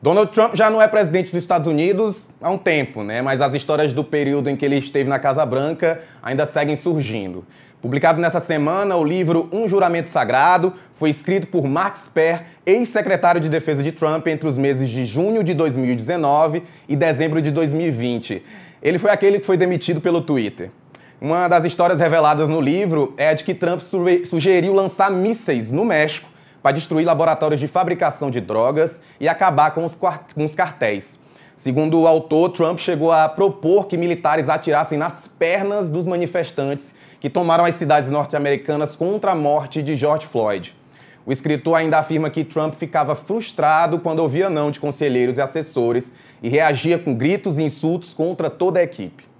Donald Trump já não é presidente dos Estados Unidos há um tempo, né? Mas as histórias do período em que ele esteve na Casa Branca ainda seguem surgindo. Publicado nessa semana, o livro Um Juramento Sagrado foi escrito por Max Per, ex-secretário de Defesa de Trump, entre os meses de junho de 2019 e dezembro de 2020. Ele foi aquele que foi demitido pelo Twitter. Uma das histórias reveladas no livro é a de que Trump sugeriu lançar mísseis no México para destruir laboratórios de fabricação de drogas e acabar com os, com os cartéis. Segundo o autor, Trump chegou a propor que militares atirassem nas pernas dos manifestantes que tomaram as cidades norte-americanas contra a morte de George Floyd. O escritor ainda afirma que Trump ficava frustrado quando ouvia não de conselheiros e assessores e reagia com gritos e insultos contra toda a equipe.